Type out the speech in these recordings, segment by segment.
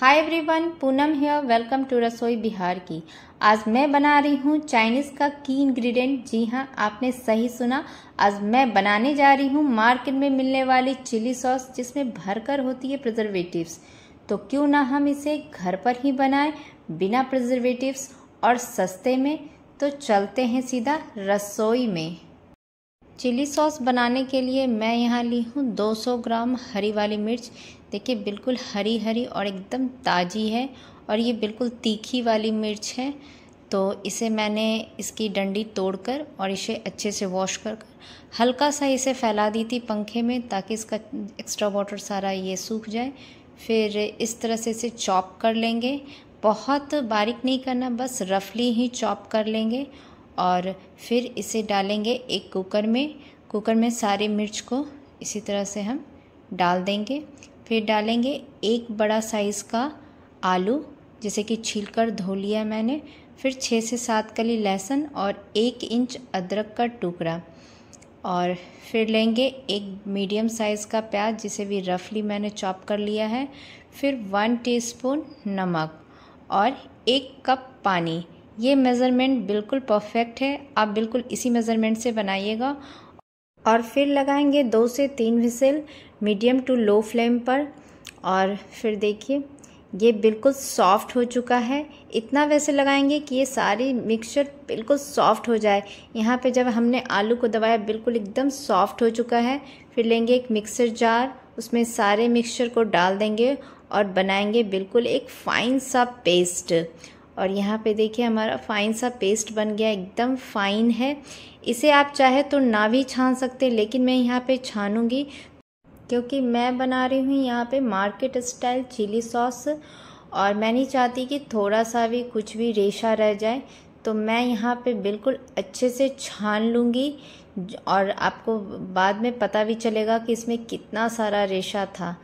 hi everyone Poonam here welcome to Rasoi Bihar की आज मैं बना रही हूँ चाइनीज़ का की इंग्रेडिएंट जी हाँ आपने सही सुना आज मैं बनाने जा रही हूँ मार्केट में मिलने वाली चिली सॉस जिसमें भरकर होती है प्रिजर्वेटिव्स तो क्यों ना हम इसे घर पर ही बनाएं बिना प्रिजर्वेटिव्स और सस्ते में तो चलते हैं सीधा रसोई में चिली सॉस बनाने के लिए मैं यहाँ ली हूँ 200 ग्राम हरी वाली मिर्च देखिए बिल्कुल हरी हरी और एकदम ताज़ी है और ये बिल्कुल तीखी वाली मिर्च है तो इसे मैंने इसकी डंडी तोड़कर और इसे अच्छे से वॉश कर कर हल्का सा इसे फैला दी थी पंखे में ताकि इसका एक्स्ट्रा वाटर सारा ये सूख जाए फिर इस तरह से इसे चॉप कर लेंगे बहुत बारीक नहीं करना बस रफली ही चॉप कर लेंगे और फिर इसे डालेंगे एक कुकर में कुकर में सारे मिर्च को इसी तरह से हम डाल देंगे फिर डालेंगे एक बड़ा साइज़ का आलू जैसे कि छीलकर धो लिया मैंने फिर छः से सात कली लहसुन और एक इंच अदरक का टुकड़ा और फिर लेंगे एक मीडियम साइज़ का प्याज जिसे भी रफली मैंने चॉप कर लिया है फिर वन टीस्पून नमक और एक कप पानी ये मेज़रमेंट बिल्कुल परफेक्ट है आप बिल्कुल इसी मेज़रमेंट से बनाइएगा और फिर लगाएंगे दो से तीन whistle medium to low flame पर और फिर देखिए ये बिल्कुल सॉफ्ट हो चुका है इतना वैसे लगाएंगे कि ये सारी मिक्सचर बिल्कुल सॉफ्ट हो जाए यहाँ पे जब हमने आलू को दबाया बिल्कुल एकदम सॉफ्ट हो चुका है फिर लेंगे एक मिक्सर जार उसमें सारे मिक्सचर को डाल देंगे और बनाएंगे बिल्कुल एक फ़ाइन सा पेस्ट और यहाँ पे देखिए हमारा फाइन सा पेस्ट बन गया एकदम फाइन है इसे आप चाहे तो ना भी छान सकते लेकिन मैं यहाँ पे छानूंगी क्योंकि मैं बना रही हूँ यहाँ पे मार्केट स्टाइल चिली सॉस और मैं नहीं चाहती कि थोड़ा सा भी कुछ भी रेशा रह जाए तो मैं यहाँ पे बिल्कुल अच्छे से छान लूँगी और आपको बाद में पता भी चलेगा कि इसमें कितना सारा रेशा था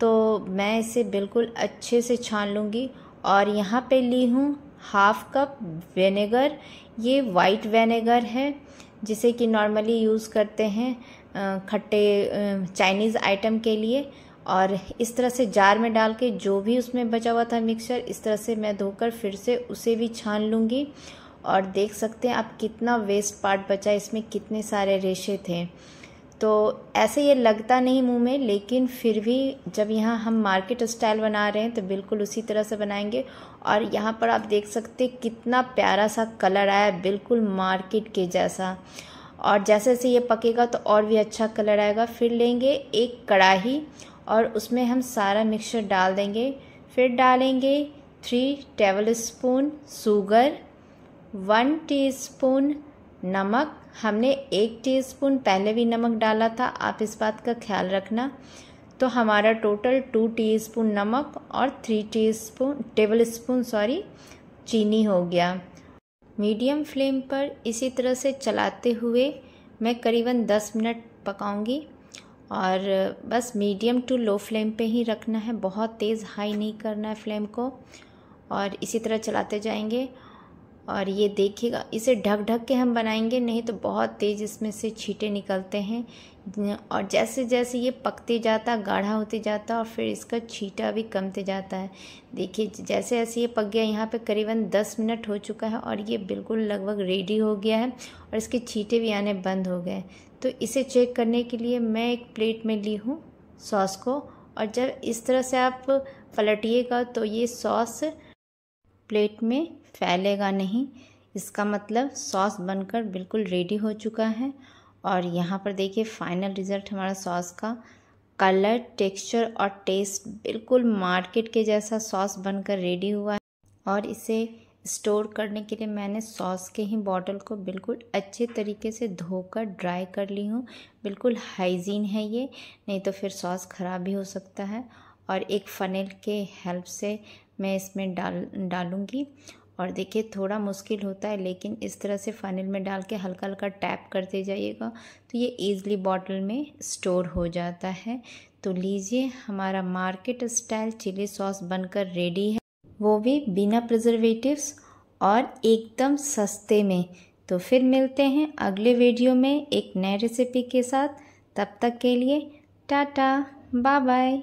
तो मैं इसे बिल्कुल अच्छे से छान लूँगी और यहाँ पे ली हूँ हाफ कप वेनेगर ये वाइट वेनेगर है जिसे कि नॉर्मली यूज़ करते हैं खट्टे चाइनीज़ आइटम के लिए और इस तरह से जार में डाल के जो भी उसमें बचा हुआ था मिक्सचर इस तरह से मैं धोकर फिर से उसे भी छान लूँगी और देख सकते हैं आप कितना वेस्ट पार्ट बचा इसमें कितने सारे रेशे थे तो ऐसे ये लगता नहीं मुंह में लेकिन फिर भी जब यहाँ हम मार्केट स्टाइल बना रहे हैं तो बिल्कुल उसी तरह से बनाएंगे और यहाँ पर आप देख सकते कितना प्यारा सा कलर आया बिल्कुल मार्केट के जैसा और जैसे जैसे ये पकेगा तो और भी अच्छा कलर आएगा फिर लेंगे एक कढ़ाही और उसमें हम सारा मिक्सचर डाल देंगे फिर डालेंगे three tablespoon sugar one spoon नमक हमने एक टीस्पून पहले भी नमक डाला था आप इस बात का ख्याल रखना तो हमारा टोटल टू टीस्पून नमक और three teaspoon tablespoon sorry चीनी हो गया मीडियम फ्लेम पर इसी तरह से चलाते हुए मैं करीबन दस मिनट पकाऊंगी और बस मीडियम टू लो फ्लेम पे ही रखना है बहुत तेज़ हाई नहीं करना है फ्लेम को और इसी तरह चलाते जाएंगे और ये देखिएगा इसे ढक ढक के हम बनाएंगे नहीं तो बहुत तेज़ इसमें से छीटे निकलते हैं और जैसे जैसे ये पकते जाता गाढ़ा होते जाता और फिर इसका छीटा भी कमते जाता है देखिए जैसे ऐसे ये पक गया यहाँ पे करीबन दस मिनट हो चुका है और ये बिल्कुल लगभग रेडी हो गया है और इसके छीटे भी आने बंद हो गए तो इसे चेक करने के लिए मैं एक प्लेट में ली हूँ सॉस को और जब इस तरह से आप पलटिएगा तो ये सॉस प्लेट में फैलेगा नहीं इसका मतलब सॉस बनकर बिल्कुल रेडी हो चुका है और यहाँ पर देखिए फाइनल रिज़ल्ट हमारा सॉस का कलर टेक्सचर और टेस्ट बिल्कुल मार्केट के जैसा सॉस बनकर रेडी हुआ है और इसे स्टोर करने के लिए मैंने सॉस के ही बॉटल को बिल्कुल अच्छे तरीके से धोकर ड्राई कर ली हूँ बिल्कुल हाइजीन है ये नहीं तो फिर सॉस ख़राब भी हो सकता है और एक फनेल के हेल्प से मैं इसमें डाल डालूँगी और देखिए थोड़ा मुश्किल होता है लेकिन इस तरह से फनल में डाल के हल्का हल्का टैप करते जाइएगा तो ये ईज़िली बॉटल में स्टोर हो जाता है तो लीजिए हमारा मार्केट स्टाइल चिली सॉस बनकर रेडी है वो भी बिना प्रिजर्वेटिव्स और एकदम सस्ते में तो फिर मिलते हैं अगले वीडियो में एक नए रेसिपी के साथ तब तक के लिए टाटा बाय बाय